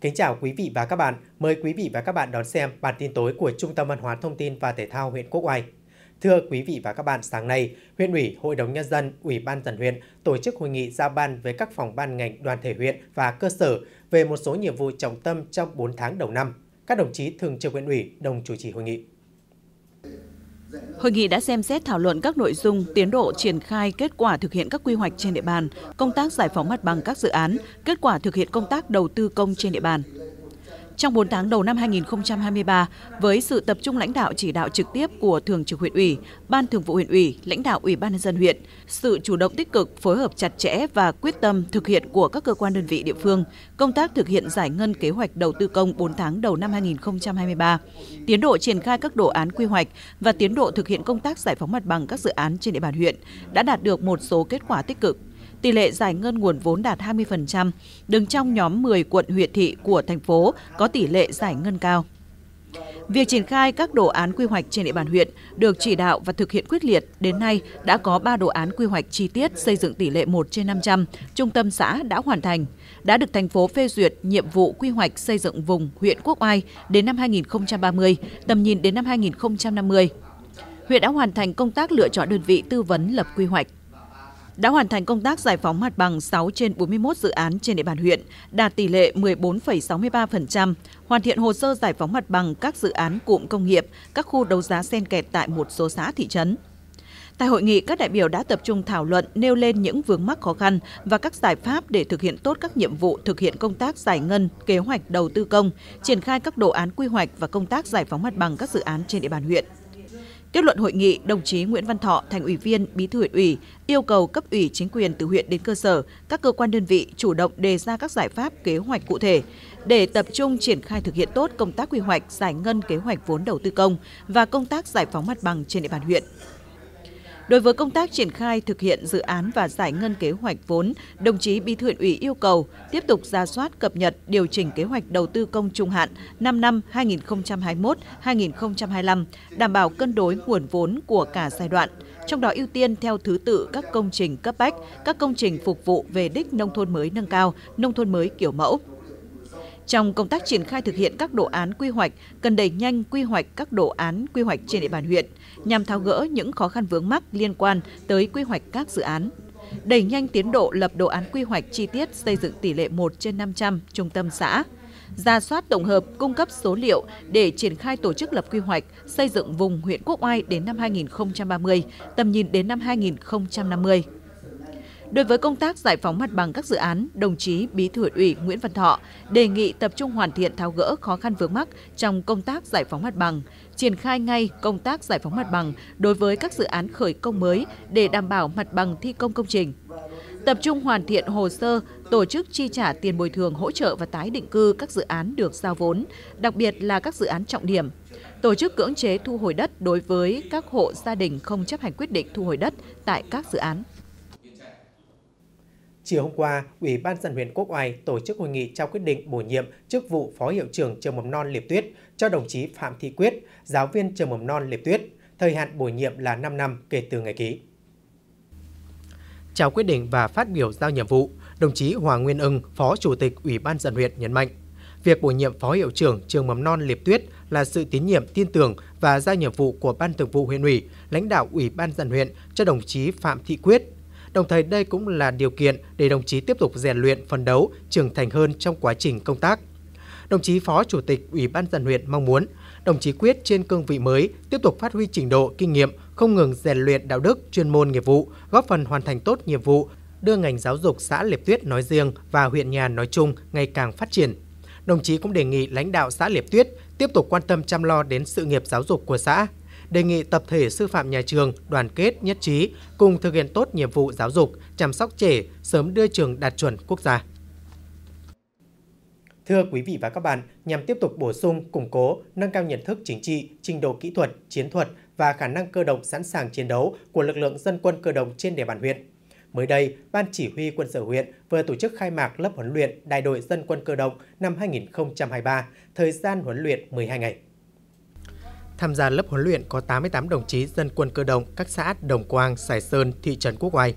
Kính chào quý vị và các bạn. Mời quý vị và các bạn đón xem bản tin tối của Trung tâm Văn hóa Thông tin và Thể thao huyện Quốc Oai. Thưa quý vị và các bạn, sáng nay, huyện ủy, hội đồng nhân dân, ủy ban dân huyện tổ chức hội nghị giao ban với các phòng ban ngành đoàn thể huyện và cơ sở về một số nhiệm vụ trọng tâm trong 4 tháng đầu năm. Các đồng chí thường trực huyện ủy đồng chủ trì hội nghị. Hội nghị đã xem xét thảo luận các nội dung, tiến độ triển khai kết quả thực hiện các quy hoạch trên địa bàn, công tác giải phóng mặt bằng các dự án, kết quả thực hiện công tác đầu tư công trên địa bàn. Trong 4 tháng đầu năm 2023, với sự tập trung lãnh đạo chỉ đạo trực tiếp của Thường trực huyện ủy, Ban Thường vụ huyện ủy, lãnh đạo Ủy ban nhân dân huyện, sự chủ động tích cực, phối hợp chặt chẽ và quyết tâm thực hiện của các cơ quan đơn vị địa phương, công tác thực hiện giải ngân kế hoạch đầu tư công 4 tháng đầu năm 2023, tiến độ triển khai các đồ án quy hoạch và tiến độ thực hiện công tác giải phóng mặt bằng các dự án trên địa bàn huyện đã đạt được một số kết quả tích cực tỷ lệ giải ngân nguồn vốn đạt 20%, đứng trong nhóm 10 quận huyện thị của thành phố có tỷ lệ giải ngân cao. Việc triển khai các đồ án quy hoạch trên địa bàn huyện được chỉ đạo và thực hiện quyết liệt. Đến nay, đã có 3 đồ án quy hoạch chi tiết xây dựng tỷ lệ 1 trên 500, trung tâm xã đã hoàn thành. Đã được thành phố phê duyệt nhiệm vụ quy hoạch xây dựng vùng huyện Quốc Oai đến năm 2030, tầm nhìn đến năm 2050. Huyện đã hoàn thành công tác lựa chọn đơn vị tư vấn lập quy hoạch đã hoàn thành công tác giải phóng mặt bằng 6 trên 41 dự án trên địa bàn huyện, đạt tỷ lệ 14,63%, hoàn thiện hồ sơ giải phóng mặt bằng các dự án cụm công nghiệp, các khu đấu giá xen kẹt tại một số xã thị trấn. Tại hội nghị, các đại biểu đã tập trung thảo luận nêu lên những vướng mắc khó khăn và các giải pháp để thực hiện tốt các nhiệm vụ thực hiện công tác giải ngân, kế hoạch đầu tư công, triển khai các đồ án quy hoạch và công tác giải phóng mặt bằng các dự án trên địa bàn huyện. Kết luận hội nghị, đồng chí Nguyễn Văn Thọ, thành ủy viên, bí thư huyện ủy, yêu cầu cấp ủy chính quyền từ huyện đến cơ sở, các cơ quan đơn vị chủ động đề ra các giải pháp kế hoạch cụ thể để tập trung triển khai thực hiện tốt công tác quy hoạch, giải ngân kế hoạch vốn đầu tư công và công tác giải phóng mặt bằng trên địa bàn huyện. Đối với công tác triển khai thực hiện dự án và giải ngân kế hoạch vốn, đồng chí Bí thư ủy yêu cầu tiếp tục ra soát cập nhật điều chỉnh kế hoạch đầu tư công trung hạn 5 năm 2021-2025, đảm bảo cân đối nguồn vốn của cả giai đoạn trong đó ưu tiên theo thứ tự các công trình cấp bách, các công trình phục vụ về đích nông thôn mới nâng cao, nông thôn mới kiểu mẫu, trong công tác triển khai thực hiện các đồ án quy hoạch, cần đẩy nhanh quy hoạch các đồ án quy hoạch trên địa bàn huyện nhằm tháo gỡ những khó khăn vướng mắc liên quan tới quy hoạch các dự án. Đẩy nhanh tiến độ lập đồ án quy hoạch chi tiết xây dựng tỷ lệ 1 trên 500 trung tâm xã. Ra soát tổng hợp, cung cấp số liệu để triển khai tổ chức lập quy hoạch, xây dựng vùng huyện Quốc Oai đến năm 2030, tầm nhìn đến năm 2050 Đối với công tác giải phóng mặt bằng các dự án, đồng chí Bí thư huyện ủy Nguyễn Văn Thọ đề nghị tập trung hoàn thiện tháo gỡ khó khăn vướng mắc trong công tác giải phóng mặt bằng, triển khai ngay công tác giải phóng mặt bằng đối với các dự án khởi công mới để đảm bảo mặt bằng thi công công trình. Tập trung hoàn thiện hồ sơ, tổ chức chi trả tiền bồi thường hỗ trợ và tái định cư các dự án được giao vốn, đặc biệt là các dự án trọng điểm. Tổ chức cưỡng chế thu hồi đất đối với các hộ gia đình không chấp hành quyết định thu hồi đất tại các dự án. Chiều hôm qua, Ủy ban dân huyện Quốc Oai tổ chức hội nghị trao quyết định bổ nhiệm chức vụ Phó Hiệu trưởng Trường Mầm non Liệp Tuyết cho đồng chí Phạm Thị Quyết, giáo viên Trường Mầm non Liệp Tuyết. Thời hạn bổ nhiệm là 5 năm kể từ ngày ký. Trao quyết định và phát biểu giao nhiệm vụ, đồng chí Hoàng Nguyên Ưng, Phó Chủ tịch Ủy ban dân huyện nhấn mạnh, việc bổ nhiệm Phó Hiệu trưởng Trường Mầm non Liệp Tuyết là sự tín nhiệm tin tưởng và giao nhiệm vụ của Ban Thường vụ huyện ủy, lãnh đạo Ủy ban dân huyện cho đồng chí Phạm Thị Quyết, Đồng thời đây cũng là điều kiện để đồng chí tiếp tục rèn luyện, phấn đấu, trưởng thành hơn trong quá trình công tác. Đồng chí Phó Chủ tịch Ủy ban dân huyện mong muốn đồng chí Quyết trên cương vị mới tiếp tục phát huy trình độ, kinh nghiệm, không ngừng rèn luyện đạo đức, chuyên môn nghiệp vụ, góp phần hoàn thành tốt nhiệm vụ, đưa ngành giáo dục xã Liệp Tuyết nói riêng và huyện nhà nói chung ngày càng phát triển. Đồng chí cũng đề nghị lãnh đạo xã Liệp Tuyết tiếp tục quan tâm chăm lo đến sự nghiệp giáo dục của xã, đề nghị tập thể sư phạm nhà trường đoàn kết nhất trí cùng thực hiện tốt nhiệm vụ giáo dục, chăm sóc trẻ, sớm đưa trường đạt chuẩn quốc gia. Thưa quý vị và các bạn, nhằm tiếp tục bổ sung, củng cố, nâng cao nhận thức chính trị, trình độ kỹ thuật, chiến thuật và khả năng cơ động sẵn sàng chiến đấu của lực lượng dân quân cơ động trên địa bàn huyện. Mới đây, Ban Chỉ huy quân sự huyện vừa tổ chức khai mạc lớp huấn luyện Đại đội Dân quân Cơ động năm 2023, thời gian huấn luyện 12 ngày. Tham gia lớp huấn luyện có 88 đồng chí dân quân cơ động các xã Đồng Quang, Sài Sơn, thị trấn Quốc Oai.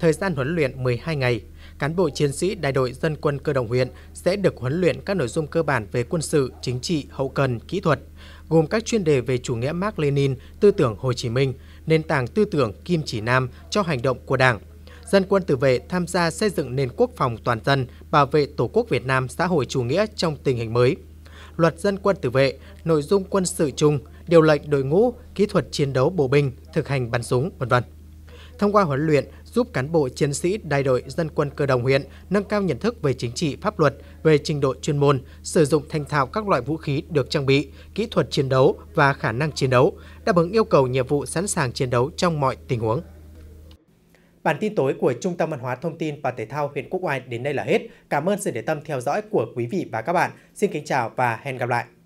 Thời gian huấn luyện 12 ngày, cán bộ chiến sĩ đại đội dân quân cơ động huyện sẽ được huấn luyện các nội dung cơ bản về quân sự, chính trị, hậu cần, kỹ thuật, gồm các chuyên đề về chủ nghĩa Mark Lenin, tư tưởng Hồ Chí Minh, nền tảng tư tưởng Kim Chỉ Nam cho hành động của Đảng. Dân quân tự vệ tham gia xây dựng nền quốc phòng toàn dân, bảo vệ Tổ quốc Việt Nam xã hội chủ nghĩa trong tình hình mới. Luật dân quân tự vệ, nội dung quân sự chung, điều lệnh đội ngũ, kỹ thuật chiến đấu bộ binh, thực hành bắn súng, vân vân. Thông qua huấn luyện, giúp cán bộ chiến sĩ đại đội dân quân cơ động huyện nâng cao nhận thức về chính trị, pháp luật, về trình độ chuyên môn, sử dụng thành thạo các loại vũ khí được trang bị, kỹ thuật chiến đấu và khả năng chiến đấu, đáp ứng yêu cầu nhiệm vụ sẵn sàng chiến đấu trong mọi tình huống. Bản tin tối của Trung tâm Văn hóa Thông tin và Thể thao huyện Quốc Oai đến đây là hết. Cảm ơn sự để tâm theo dõi của quý vị và các bạn. Xin kính chào và hẹn gặp lại.